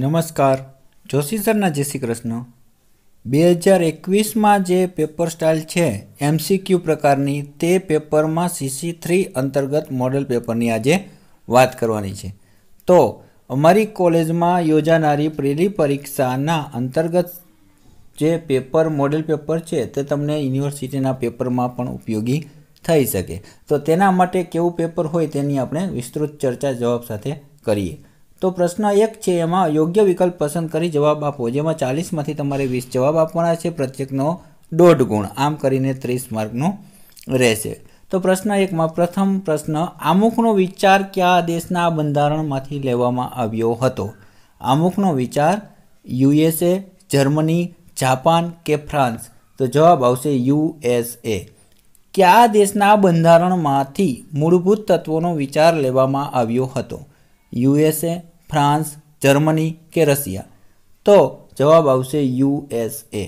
નમસ્કાર જોશી સરના જય શ્રી કૃષ્ણ બે હજાર એકવીસમાં જે પેપર સ્ટાઇલ છે એમસીક્યુ પ્રકારની તે પેપરમાં સીસી થ્રી અંતર્ગત મોડલ પેપરની આજે વાત કરવાની છે તો અમારી કોલેજમાં યોજાનારી પ્રેલી પરીક્ષાના અંતર્ગત જે પેપર મોડેલ પેપર છે તે તમને યુનિવર્સિટીના પેપરમાં પણ ઉપયોગી થઈ શકે તો તેના માટે કેવું પેપર હોય તેની આપણે વિસ્તૃત ચર્ચા જવાબ સાથે કરીએ તો પ્રશ્ન એક છે એમાં યોગ્ય વિકલ્પ પસંદ કરી જવાબ આપો જેમાં ચાલીસમાંથી તમારે વીસ જવાબ આપવાના છે પ્રત્યેકનો દોઢ ગુણ આમ કરીને ત્રીસ માર્કનો રહેશે તો પ્રશ્ન એકમાં પ્રથમ પ્રશ્ન આમુખનો વિચાર કયા દેશના બંધારણમાંથી લેવામાં આવ્યો હતો આમુખનો વિચાર યુએસએ જર્મની જાપાન કે ફ્રાન્સ તો જવાબ આવશે યુએસએ કયા દેશના બંધારણમાંથી મૂળભૂત તત્વોનો વિચાર લેવામાં આવ્યો હતો યુએસએ ફ્રાન્સ જર્મની કે રશિયા તો જવાબ આવશે યુએસએ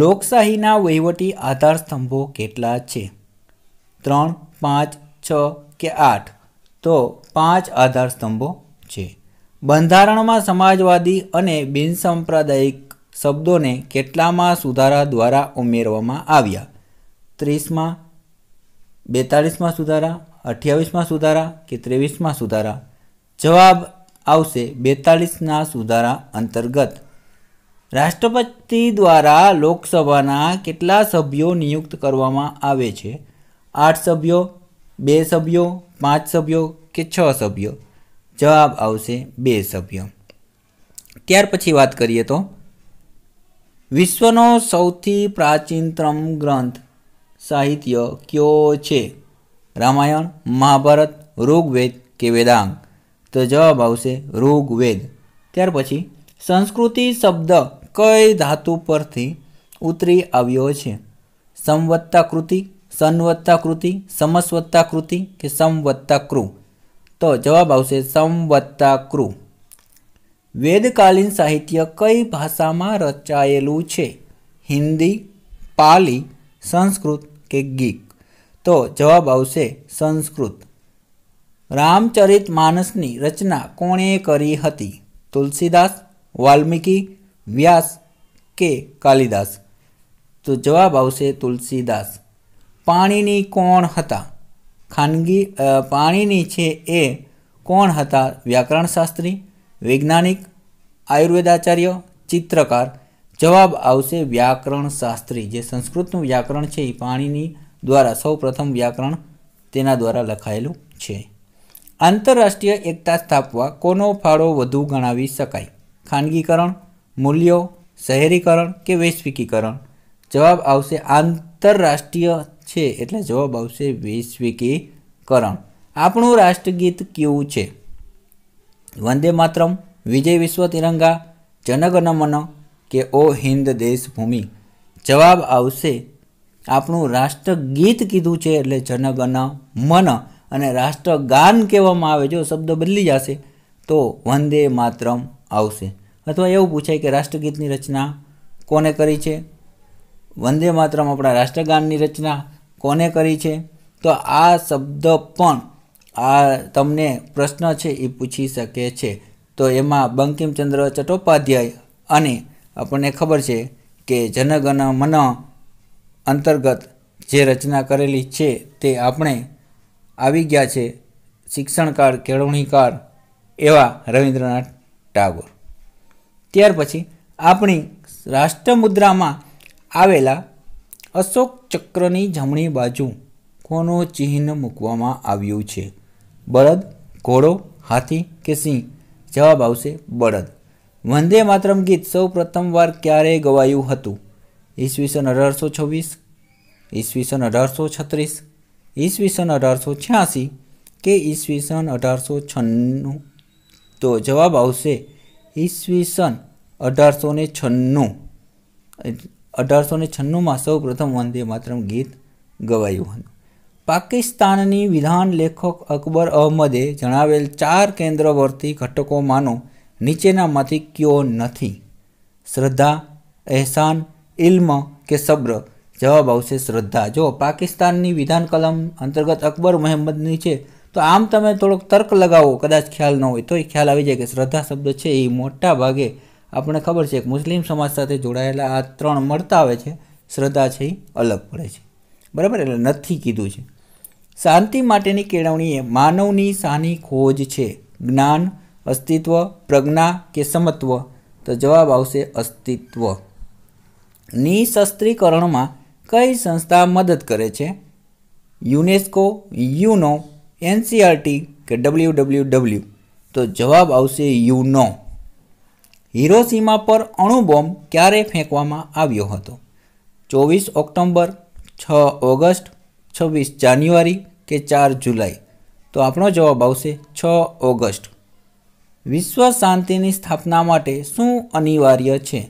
લોકશાહીના વહીવટી આધારસ્તંભો કેટલા છે ત્રણ પાંચ છ કે આઠ તો પાંચ આધારસ્તંભો છે બંધારણમાં સમાજવાદી અને બિનસાંપ્રદાયિક શબ્દોને કેટલામાં સુધારા દ્વારા ઉમેરવામાં આવ્યા ત્રીસમાં બેતાળીસમાં સુધારા અઠ્યાવીસમાં સુધારા કે ત્રેવીસમાં સુધારા જવાબ આવશે બેતાલીસના સુધારા અંતર્ગત રાષ્ટ્રપતિ દ્વારા લોકસભાના કેટલા સભ્યો નિયુક્ત કરવામાં આવે છે આઠ સભ્યો બે સભ્યો પાંચ સભ્યો કે છ સભ્યો જવાબ આવશે બે સભ્યો ત્યાર પછી વાત કરીએ તો વિશ્વનો સૌથી પ્રાચીનતમ ગ્રંથ સાહિત્ય કયો છે રામાયણ મહાભારત ઋગ્વેદ કે વેદાંગ તો જવાબ આવશે ઋગ્વેદ ત્યાર પછી સંસ્કૃતિ શબ્દ કઈ ધાતુ પરથી ઉતરી આવ્યો છે સંવત્તા કૃતિ સનવત્તા કૃતિ સમસ્વત્તા કૃતિ કે સમવત્તા કૃ તો જવાબ આવશે સમવત્તા કૃ વેદકાલીન સાહિત્ય કઈ ભાષામાં રચાયેલું છે હિન્દી પાલી સંસ્કૃત કે ગીક તો જવાબ આવશે સંસ્કૃત રામચરિત માનસની રચના કોણે કરી હતી તુલસીદાસ વાલ્મીકી વ્યાસ કે કાલિદાસ તો જવાબ આવશે તુલસીદાસ પાણીની કોણ હતા ખાનગી પાણીની છે એ કોણ હતા વ્યાકરણશાસ્ત્રી વૈજ્ઞાનિક આયુર્વેદાચાર્ય ચિત્રકાર જવાબ આવશે વ્યાકરણશાસ્ત્રી જે સંસ્કૃતનું વ્યાકરણ છે એ પાણીની દ્વારા સૌ પ્રથમ વ્યાકરણ તેના દ્વારા લખાયેલું છે આંતરરાષ્ટ્રીય એકતા સ્થાપવા કોનો ફાળો વધુ ગણાવી શકાય ખાનગીકરણ મૂલ્યો શહેરીકરણ કે વૈશ્વિકીકરણ જવાબ આવશે આંતરરાષ્ટ્રીય છે એટલે જવાબ આવશે વૈશ્વિકીકરણ આપણું રાષ્ટ્રગીત કેવું છે વંદે માતરમ વિજય વિશ્વ તિરંગા જનગણમન કે ઓ હિન્દ દેશભૂમિ જવાબ આવશે આપણું રાષ્ટ્રગીત કીધું છે એટલે જનગણ મન અને રાષ્ટ્રગાન કહેવામાં આવે જો શબ્દ બદલી જશે તો વંદે માતરમ આવશે અથવા એવું પૂછાય કે રાષ્ટ્રગીતની રચના કોને કરી છે વંદે માતરમ આપણા રાષ્ટ્રગાનની રચના કોને કરી છે તો આ શબ્દ પણ આ તમને પ્રશ્ન છે એ પૂછી શકે છે તો એમાં બંકિમચંદ્ર ચટ્ટોપાધ્યાય અને આપણને ખબર છે કે જનગણ મન અંતર્ગત જે રચના કરેલી છે તે આપણે આવી ગયા છે શિક્ષણકાર કેળવણીકાર એવા રવિન્દ્રનાથ ટાગોર ત્યાર પછી આપણી રાષ્ટ્રમુદ્રામાં આવેલા અશોક ચક્રની જમણી બાજુ કોનું ચિહ્ન મૂકવામાં આવ્યું છે બળદ ઘોડો હાથી કે સિંહ જવાબ આવશે બળદ વંદે માતરમ ગીત સૌ પ્રથમવાર ક્યારે ગવાયું હતું ઈસવીસન અઢારસો છવ્વીસ ઈસવીસન અઢારસો છત્રીસ ઈસવીસન અઢારસો છ્યાસી કે ઈસવીસન અઢારસો છન્નું તો જવાબ આવશે ઈસવીસન અઢારસો ને છન્નું અઢારસો ને છન્નુંમાં સૌ પ્રથમ વંદે માત્રમ ગીત ગવાયું હતું પાકિસ્તાનની વિધાન લેખક અકબર અહમદે જણાવેલ ચાર કેન્દ્રવર્તી ઘટકોમાંનો નીચેનામાંથી કયો નથી શ્રદ્ધા અહેસાન ઇલ્મ કે સબ્ર જવાબ આવશે શ્રદ્ધા જો પાકિસ્તાનની વિધાન કલમ અંતર્ગત અકબર મહેમદની છે તો આમ તમે થોડોક તર્ક લગાવો કદાચ ખ્યાલ ન હોય તો એ ખ્યાલ આવી જાય કે શ્રદ્ધા શબ્દ છે એ મોટા ભાગે આપણને ખબર છે કે મુસ્લિમ સમાજ સાથે જોડાયેલા આ ત્રણ મળતા આવે છે શ્રદ્ધા છે એ અલગ પડે છે બરાબર એટલે નથી કીધું છે શાંતિ માટેની કેળવણી એ માનવની સાની ખોજ છે જ્ઞાન અસ્તિત્વ પ્રજ્ઞા કે સમત્વ તો જવાબ આવશે અસ્તિત્વ નિશસ્ત્રીકરણમાં કઈ સંસ્થા મદદ કરે છે યુનેસ્કો યુનો એનસીઆરટી કે ડબલ્યુ ડબલ્યુ ડબલ્યુ તો જવાબ આવશે યુનો હિરોસીમા પર અણુબોમ્બ ક્યારે ફેંકવામાં આવ્યો હતો ચોવીસ ઓક્ટોમ્બર છ ઓગસ્ટ છવ્વીસ જાન્યુઆરી કે ચાર જુલાઈ તો આપણો જવાબ આવશે છ ઓગસ્ટ વિશ્વ શાંતિની સ્થાપના માટે શું અનિવાર્ય છે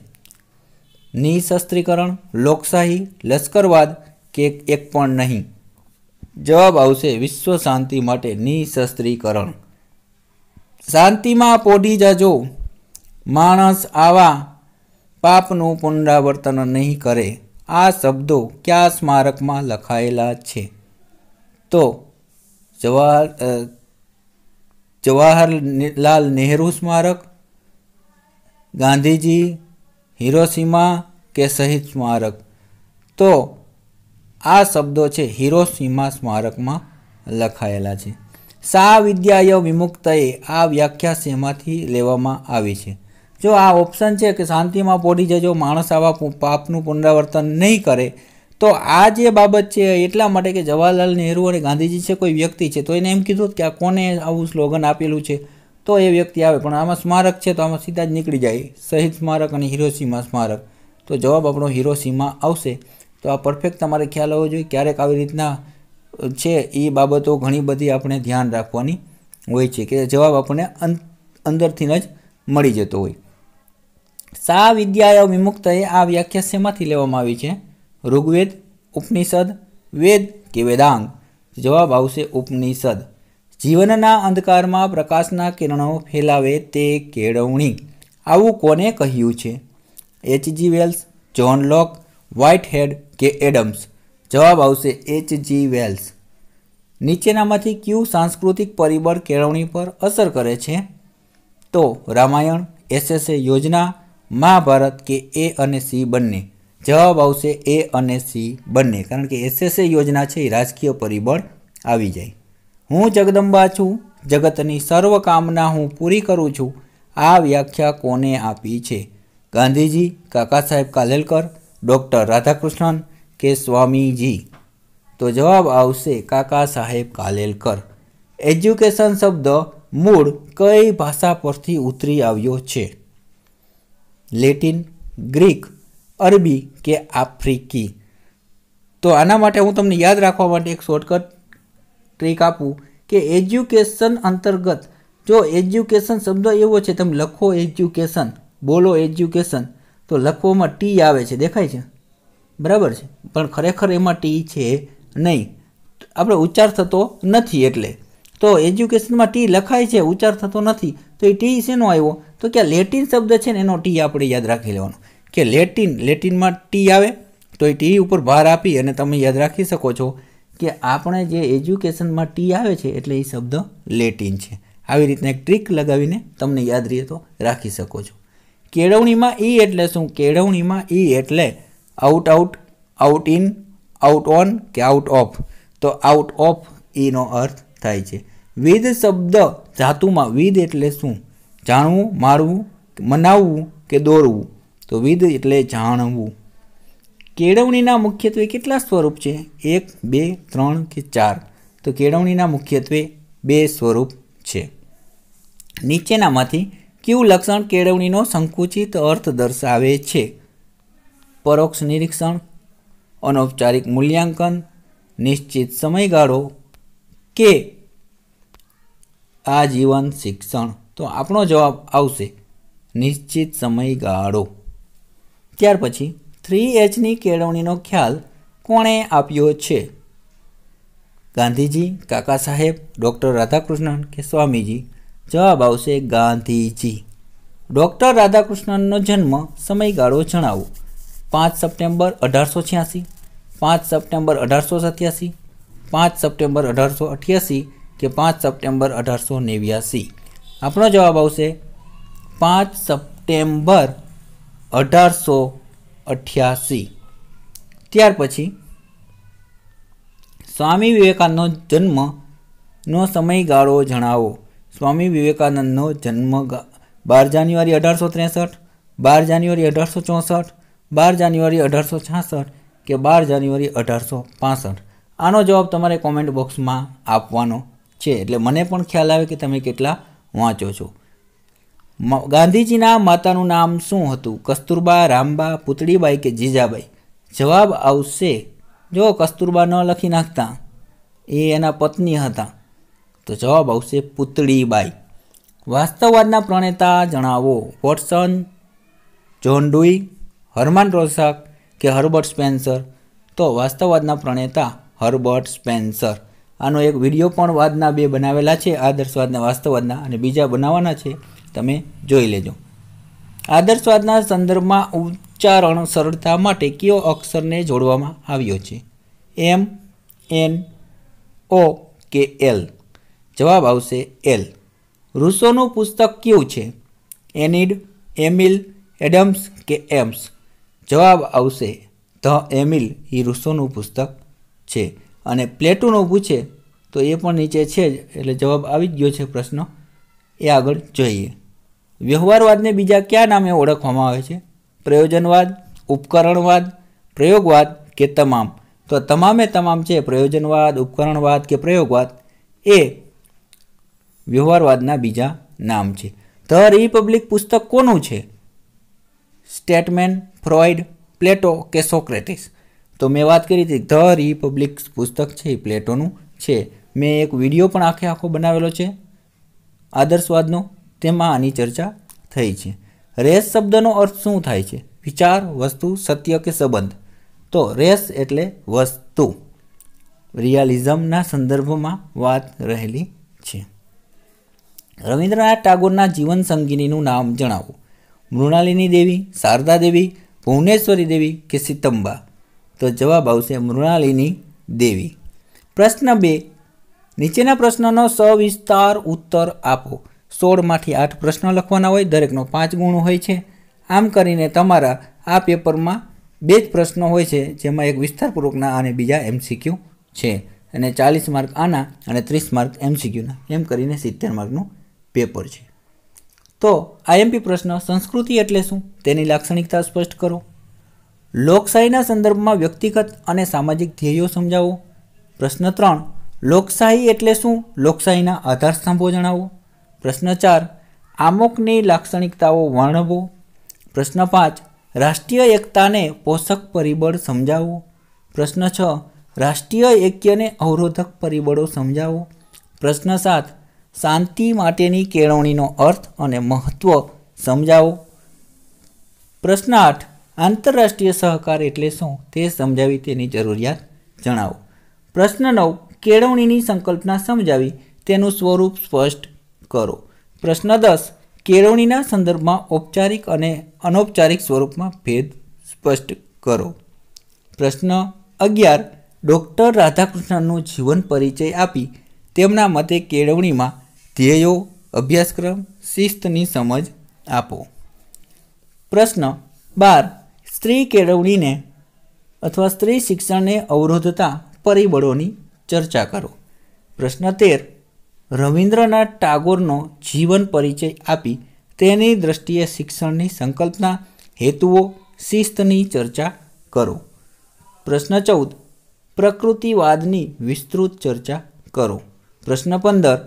નિઃશસ્ત્રીકરણ લોકશાહી લશ્કરવાદ કે એક પણ નહીં જવાબ આવશે વિશ્વ શાંતિ માટે નિઃશસ્ત્રીકરણ શાંતિમાં પોડી જજો માણસ આવા પાપનું પુનરાવર્તન નહીં કરે આ શબ્દો કયા સ્મારકમાં લખાયેલા છે તો જવાહર જવાહરલાલ નહેરુ સ્મારક ગાંધીજી હિરોસીમા કે શહીદ સ્મારક તો આ શબ્દો છે હિરોસીમા સ્મારકમાં લખાયેલા છે સા વિદ્યાય વિમુક્તએ આ વ્યાખ્યા શેમાંથી લેવામાં આવી છે જો આ ઓપ્શન છે કે શાંતિમાં પોડી જજો માણસ આવા પાપનું પુનરાવર્તન નહીં કરે તો આ જે બાબત છે એટલા માટે કે જવાહરલાલ નહેરુ અને ગાંધીજી છે કોઈ વ્યક્તિ છે તો એને એમ કીધું કે આ કોને આવું સ્લોગન આપેલું છે તો એ વ્યક્તિ આવે પણ આમાં સ્મારક છે તો આમાં સીધા જ નીકળી જાય શહીદ સ્મારક અને હિરોસીમા સ્મારક તો જવાબ આપણો હિરોસીમા આવશે તો આ પરફેક્ટ તમારે ખ્યાલ હોવો જોઈએ ક્યારેક આવી રીતના છે એ બાબતો ઘણી બધી આપણે ધ્યાન રાખવાની હોય છે કે જવાબ આપણને અંદરથી જ મળી જતો હોય સા વિદ્યાય વિમુક્ત એ આ વ્યાખ્યા શેમાંથી લેવામાં આવી છે ઋગ્વેદ ઉપનિષદ વેદ કે વેદાંગ જવાબ આવશે ઉપનિષદ જીવનના અંધકારમાં પ્રકાશના કિરણો ફેલાવે તે કેળવણી આવું કોને કહ્યું છે H G Wells John Locke Whitehead કે એડમ્સ જવાબ આવશે એચજી વેલ્સ નીચેનામાંથી કયું સાંસ્કૃતિક પરિબળ કેળવણી પર અસર કરે છે તો રામાયણ એસએસએ યોજના મહાભારત કે એ અને સી બંને જવાબ આવશે એ અને સી બંને કારણ કે એસએસએ યોજના છે એ રાજકીય પરિબળ આવી જાય હું જગદંબા છું જગતની સર્વ કામના હું પૂરી કરું છું આ વ્યાખ્યા કોને આપી છે ગાંધીજી કાકા સાહેબ કાલેલકર ડૉક્ટર રાધાકૃષ્ણન કે સ્વામીજી તો જવાબ આવશે કાકા સાહેબ કાલેલકર એજ્યુકેશન શબ્દ મૂળ કઈ ભાષા પરથી ઉતરી આવ્યો છે લેટિન ગ્રીક અરબી કે આફ્રિકી તો આના માટે હું તમને યાદ રાખવા માટે એક શોર્ટકટ ટ્રીક આપું કે એજ્યુકેશન અંતર્ગત જો એજ્યુકેશન શબ્દ એવો છે તમે લખો એજ્યુકેશન બોલો એજ્યુકેશન તો લખવામાં ટી આવે છે દેખાય છે બરાબર છે પણ ખરેખર એમાં ટી છે નહીં આપણે ઉચ્ચાર થતો નથી એટલે તો એજ્યુકેશનમાં ટી લખાય છે ઉચ્ચાર થતો નથી તો એ ટી શેનો આવ્યો તો કે લેટિન શબ્દ છે ને એનો ટી આપણે યાદ રાખી લેવાનો કે લેટિન લેટિનમાં ટી આવે તો એ ટી ઉપર ભાર આપી અને તમે યાદ રાખી શકો છો કે આપણે જે એજ્યુકેશનમાં ટી આવે છે એટલે એ શબ્દ લેટિન છે આવી રીતના એક ટ્રીક લગાવીને તમને યાદ રહીએ તો રાખી શકો છો કેળવણીમાં ઈ એટલે શું કેળવણીમાં ઈ એટલે out out out in out on કે આઉટ ઓફ તો આઉટ ઓફ ઈનો અર્થ થાય છે વિધ શબ્દ ધાતુમાં વિધ એટલે શું જાણવું મારવું મનાવવું કે દોરવું તો વિધ એટલે જાણવું કેળવણીના મુખ્યત્વે કેટલા સ્વરૂપ છે એક બે ત્રણ કે ચાર તો કેળવણીના મુખ્યત્વે બે સ્વરૂપ છે નીચેનામાંથી કયું લક્ષણ કેળવણીનો સંકુચિત અર્થ દર્શાવે છે પરોક્ષ નિરીક્ષણ અનૌપચારિક મૂલ્યાંકન નિશ્ચિત સમયગાળો કે આજીવન શિક્ષણ તો આપણો જવાબ આવશે નિશ્ચિત સમયગાળો ત્યાર પછી થ્રી એચની કેળવણીનો ખ્યાલ કોણે આપ્યો છે ગાંધીજી કાકા સાહેબ ડૉક્ટર રાધાકૃષ્ણન કે સ્વામીજી જવાબ આવશે ગાંધીજી ડૉક્ટર રાધાકૃષ્ણનનો જન્મ સમયગાળો જણાવો પાંચ સપ્ટેમ્બર અઢારસો છ્યાસી પાંચ સપ્ટેમ્બર અઢારસો સત્યાસી પાંચ સપ્ટેમ્બર અઢારસો અઠ્યાસી કે પાંચ સપ્ટેમ્બર અઢારસો નેવ્યાસી આપણો જવાબ આવશે પાંચ સપ્ટેમ્બર અઢારસો અઠ્યાસી ત્યાર પછી સ્વામી વિવેકાનંદનો જન્મનો સમયગાળો જણાવો સ્વામી વિવેકાનંદનો જન્મ બાર જાન્યુઆરી અઢારસો ત્રેસઠ બાર જાન્યુઆરી અઢારસો ચોસઠ બાર જાન્યુઆરી અઢારસો છાસઠ કે બાર જાન્યુઆરી અઢારસો પાસઠ આનો જવાબ તમારે કોમેન્ટ બોક્સમાં આપવાનો છે એટલે મને પણ ખ્યાલ આવે કે તમે કેટલા વાંચો છો ગાંધીજીના માતાનું નામ શું હતું કસ્તુરબા રામબા પુતળીબાઈ કે જીજાબાઈ જવાબ આવશે જો કસ્તુરબા ન લખી નાખતા એ એના પત્ની હતા તો જવાબ આવશે પુતળીબાઈ વાસ્તવવાદના પ્રણેતા જણાવો વોટસન જોન ડુઈ હર્માન રોસાક કે હર્બર્ટ સ્પેન્સર તો વાસ્તવવાદના પ્રણેતા હર્બર્ટ સ્પેન્સર આનો એક વિડીયો પણ વાદના બે બનાવેલા છે આદર્શવાદના વાસ્તવવાદના અને બીજા બનાવવાના છે તમે જોઈ લેજો આદર્શવાદના સંદર્ભમાં ઉચ્ચારણ સરળતા માટે કયો અક્ષરને જોડવામાં આવ્યો છે એમ એન ઓ કે એલ જવાબ આવશે એલ રૂસોનું પુસ્તક કયું છે એનિડ એમિલ એડમ્સ કે એમ્સ જવાબ આવશે ધ એમિલ એ રૂસોનું પુસ્તક છે અને પ્લેટોનું પૂછે તો એ પણ નીચે છે જ એટલે જવાબ આવી ગયો છે પ્રશ્ન એ આગળ જોઈએ વ્યવહારવાદને બીજા કયા નામે ઓળખવામાં આવે છે પ્રયોજનવાદ ઉપકરણવાદ પ્રયોગવાદ કે તમામ તો તમામે તમામ છે પ્રયોજનવાદ ઉપકરણવાદ કે પ્રયોગવાદ એ વ્યવહારવાદના બીજા નામ છે ધ રિપબ્લિક પુસ્તક કોનું છે સ્ટેટમેન ફ્રોઇડ પ્લેટો કે સોક્રેટિસ તો મેં વાત કરી હતી ધ રિપબ્લિક પુસ્તક છે એ પ્લેટોનું છે મેં એક વિડીયો પણ આખે આખો બનાવેલો છે આદર્શવાદનો તેમાં આની ચર્ચા થઈ છે રેસ શબ્દનો અર્થ શું થાય છે વિચાર વસ્તુ સત્ય કે સંબંધ તો રેસ એટલે વસ્તુ રિયાલિઝમના સંદર્ભમાં વાત રહેલી છે રવિન્દ્રનાથ ટાગોરના જીવન સંગીનીનું નામ જણાવો મૃણાલિની દેવી શારદા દેવી ભુવનેશ્વરી દેવી કે સિતંબા તો જવાબ આવશે મૃણાલિની દેવી પ્રશ્ન બે નીચેના પ્રશ્નનો સવિસ્તાર ઉત્તર આપો સોળમાંથી આઠ પ્રશ્ન લખવાના હોય દરેકનો પાંચ ગુણ હોય છે આમ કરીને તમારા આ પેપરમાં બે જ પ્રશ્નો હોય છે જેમાં એક વિસ્તારપૂર્વકના અને બીજા એમસીક્યુ છે અને ચાલીસ માર્ક આના અને ત્રીસ માર્ક એમસીક્યુના એમ કરીને સિત્તેર માર્કનું પેપર છે તો આઈએમપી પ્રશ્ન સંસ્કૃતિ એટલે શું તેની લાક્ષણિકતા સ્પષ્ટ કરો લોકશાહીના સંદર્ભમાં વ્યક્તિગત અને સામાજિક ધ્યેયો સમજાવો પ્રશ્ન ત્રણ લોકશાહી એટલે શું લોકશાહીના આધારસ્તંભો જણાવો પ્રશ્ન ચાર આમોકની લાક્ષણિકતાઓ વર્ણવો પ્રશ્ન પાંચ રાષ્ટ્રીય એકતાને પોષક પરિબળ સમજાવો પ્રશ્ન છ રાષ્ટ્રીય એક્યને અવરોધક પરિબળો સમજાવો પ્રશ્ન સાત શાંતિ માટેની કેળવણીનો અર્થ અને મહત્ત્વ સમજાવો પ્રશ્ન આઠ આંતરરાષ્ટ્રીય સહકાર એટલે શું તે સમજાવી તેની જરૂરિયાત જણાવો પ્રશ્ન નવ કેળવણીની સંકલ્પના સમજાવી તેનું સ્વરૂપ સ્પષ્ટ કરો પ્રશ્ન દસ કેળવણીના સંદર્ભમાં ઔપચારિક અને અનૌપચારિક સ્વરૂપમાં ભેદ સ્પષ્ટ કરો પ્રશ્ન અગિયાર ડૉક્ટર રાધાકૃષ્ણનનો જીવન પરિચય આપી તેમના મતે કેળવણીમાં ધ્યેયો અભ્યાસક્રમ શિસ્તની સમજ આપો પ્રશ્ન બાર સ્ત્રી કેળવણીને અથવા સ્ત્રી શિક્ષણને અવરોધતા પરિબળોની ચર્ચા કરો પ્રશ્ન તેર રવિન્દ્રનાથ ટાગોરનો જીવન પરિચય આપી તેની દ્રષ્ટિએ શિક્ષણની સંકલ્પના હેતુઓ શિસ્તની ચર્ચા કરો પ્રશ્ન ચૌદ પ્રકૃતિવાદની વિસ્તૃત ચર્ચા કરો પ્રશ્ન પંદર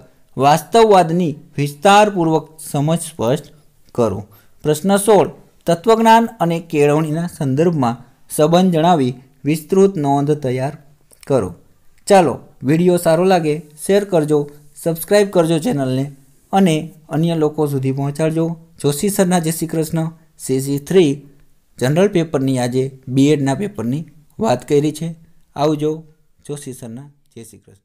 વાસ્તવવાદની વિસ્તારપૂર્વક સમજ સ્પષ્ટ કરો પ્રશ્ન સોળ તત્વજ્ઞાન અને કેળવણીના સંદર્ભમાં સંબંધ જણાવી વિસ્તૃત નોંધ તૈયાર કરો ચાલો વિડીયો સારો લાગે શેર કરજો સબસ્ક્રાઈબ કરજો ચેનલને અને અન્ય લોકો સુધી પહોંચાડજો જોશી સરના જય Shri Krishna CC three general પેપરની આજે બીએડના પેપરની વાત કરી છે આવજો જોશી સરના જય શ્રી કૃષ્ણ